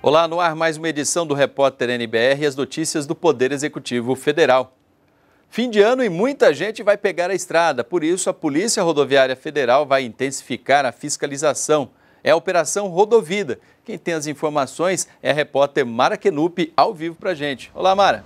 Olá, no ar mais uma edição do Repórter NBR e as notícias do Poder Executivo Federal. Fim de ano e muita gente vai pegar a estrada, por isso a Polícia Rodoviária Federal vai intensificar a fiscalização. É a Operação Rodovida. Quem tem as informações é a repórter Mara Kenup, ao vivo para gente. Olá, Mara.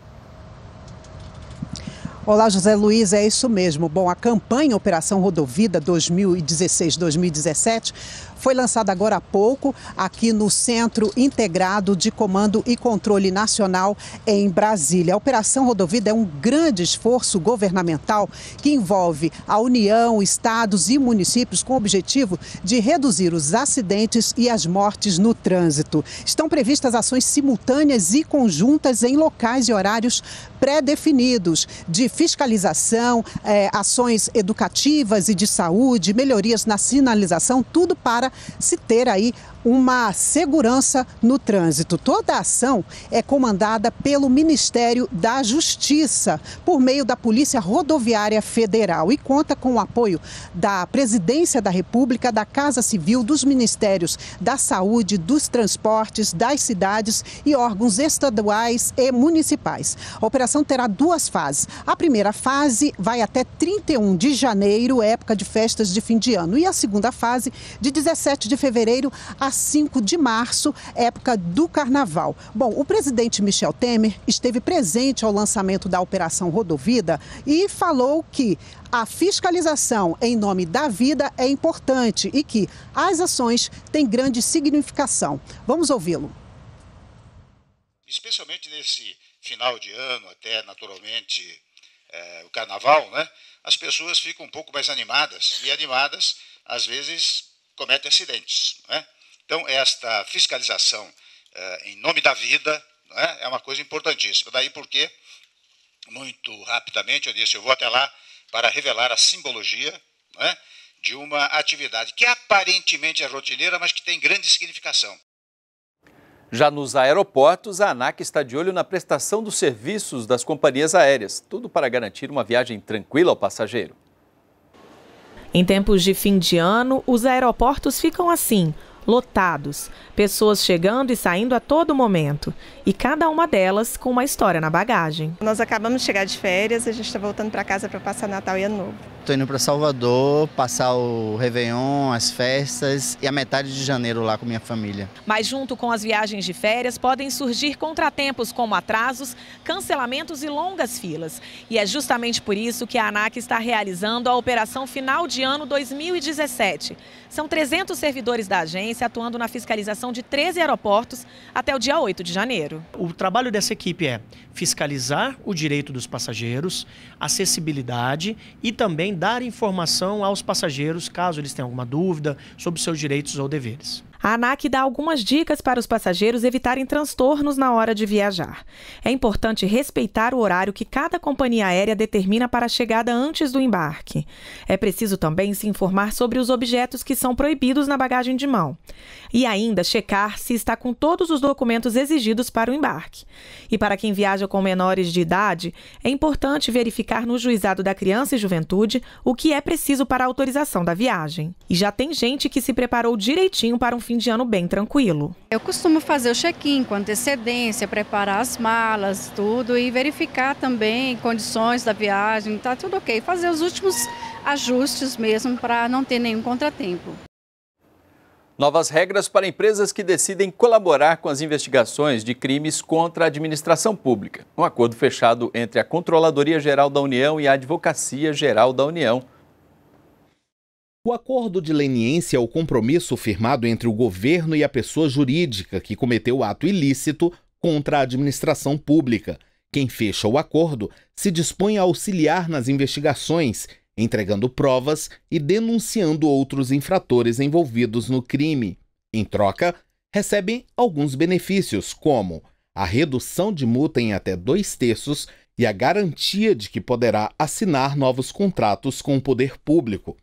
Olá, José Luiz, é isso mesmo. Bom, a campanha Operação Rodovida 2016-2017 foi lançada agora há pouco aqui no Centro Integrado de Comando e Controle Nacional em Brasília. A Operação Rodovida é um grande esforço governamental que envolve a União, estados e municípios com o objetivo de reduzir os acidentes e as mortes no trânsito. Estão previstas ações simultâneas e conjuntas em locais e horários pré-definidos de fiscalização, é, ações educativas e de saúde, melhorias na sinalização, tudo para se ter aí uma segurança no trânsito. Toda a ação é comandada pelo Ministério da Justiça, por meio da Polícia Rodoviária Federal, e conta com o apoio da Presidência da República, da Casa Civil, dos Ministérios da Saúde, dos Transportes, das Cidades e órgãos estaduais e municipais. A operação terá duas fases. A primeira fase vai até 31 de janeiro, época de festas de fim de ano, e a segunda fase, de 17 de fevereiro a 5 de março, época do carnaval. Bom, o presidente Michel Temer esteve presente ao lançamento da Operação Rodovida e falou que a fiscalização em nome da vida é importante e que as ações têm grande significação. Vamos ouvi-lo. Especialmente nesse final de ano, até naturalmente é, o carnaval, né? As pessoas ficam um pouco mais animadas e animadas às vezes cometem acidentes, né? Então, esta fiscalização eh, em nome da vida é, é uma coisa importantíssima. Daí porque, muito rapidamente, eu disse: eu vou até lá para revelar a simbologia é, de uma atividade que aparentemente é rotineira, mas que tem grande significação. Já nos aeroportos, a ANAC está de olho na prestação dos serviços das companhias aéreas, tudo para garantir uma viagem tranquila ao passageiro. Em tempos de fim de ano, os aeroportos ficam assim lotados, pessoas chegando e saindo a todo momento, e cada uma delas com uma história na bagagem. Nós acabamos de chegar de férias e a gente está voltando para casa para passar Natal e Ano Novo. Estou indo para Salvador, passar o Réveillon, as festas e a metade de janeiro lá com minha família. Mas junto com as viagens de férias podem surgir contratempos como atrasos, cancelamentos e longas filas. E é justamente por isso que a ANAC está realizando a operação final de ano 2017. São 300 servidores da agência atuando na fiscalização de 13 aeroportos até o dia 8 de janeiro. O trabalho dessa equipe é fiscalizar o direito dos passageiros, acessibilidade e também dar informação aos passageiros caso eles tenham alguma dúvida sobre seus direitos ou deveres. A ANAC dá algumas dicas para os passageiros evitarem transtornos na hora de viajar. É importante respeitar o horário que cada companhia aérea determina para a chegada antes do embarque. É preciso também se informar sobre os objetos que são proibidos na bagagem de mão. E ainda checar se está com todos os documentos exigidos para o embarque. E para quem viaja com menores de idade, é importante verificar no juizado da criança e juventude o que é preciso para a autorização da viagem. E já tem gente que se preparou direitinho para um fim fim de ano bem tranquilo. Eu costumo fazer o check-in com antecedência, preparar as malas, tudo e verificar também condições da viagem, tá tudo ok. Fazer os últimos ajustes mesmo para não ter nenhum contratempo. Novas regras para empresas que decidem colaborar com as investigações de crimes contra a administração pública. Um acordo fechado entre a Controladoria Geral da União e a Advocacia Geral da União o acordo de leniência é o compromisso firmado entre o governo e a pessoa jurídica que cometeu o ato ilícito contra a administração pública. Quem fecha o acordo se dispõe a auxiliar nas investigações, entregando provas e denunciando outros infratores envolvidos no crime. Em troca, recebem alguns benefícios, como a redução de multa em até dois terços e a garantia de que poderá assinar novos contratos com o poder público.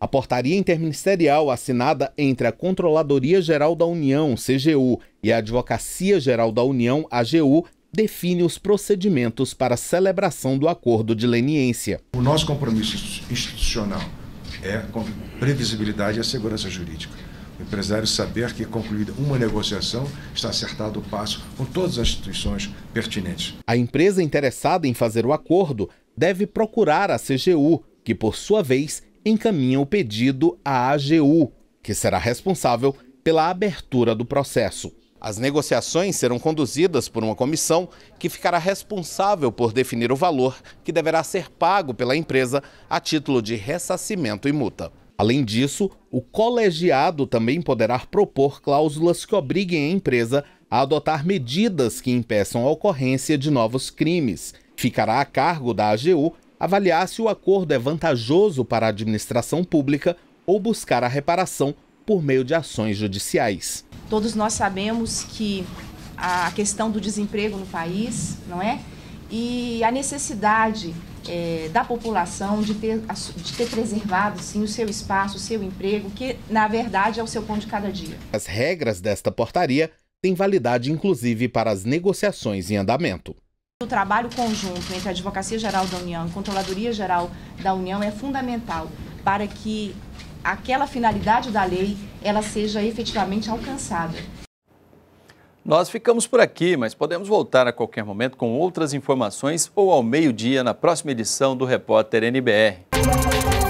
A portaria interministerial assinada entre a Controladoria Geral da União, CGU, e a Advocacia Geral da União, AGU, define os procedimentos para celebração do acordo de leniência. O nosso compromisso institucional é com previsibilidade e a segurança jurídica. O empresário saber que, concluída uma negociação, está acertado o passo com todas as instituições pertinentes. A empresa interessada em fazer o acordo deve procurar a CGU, que, por sua vez, encaminha o pedido à AGU, que será responsável pela abertura do processo. As negociações serão conduzidas por uma comissão que ficará responsável por definir o valor que deverá ser pago pela empresa a título de ressacimento e multa. Além disso, o colegiado também poderá propor cláusulas que obriguem a empresa a adotar medidas que impeçam a ocorrência de novos crimes. Ficará a cargo da AGU avaliar se o acordo é vantajoso para a administração pública ou buscar a reparação por meio de ações judiciais. Todos nós sabemos que a questão do desemprego no país, não é? E a necessidade é, da população de ter, de ter preservado sim o seu espaço, o seu emprego, que na verdade é o seu pão de cada dia. As regras desta portaria têm validade inclusive para as negociações em andamento o trabalho conjunto entre a Advocacia Geral da União e a Controladoria Geral da União é fundamental para que aquela finalidade da lei ela seja efetivamente alcançada. Nós ficamos por aqui, mas podemos voltar a qualquer momento com outras informações ou ao meio-dia na próxima edição do Repórter NBR.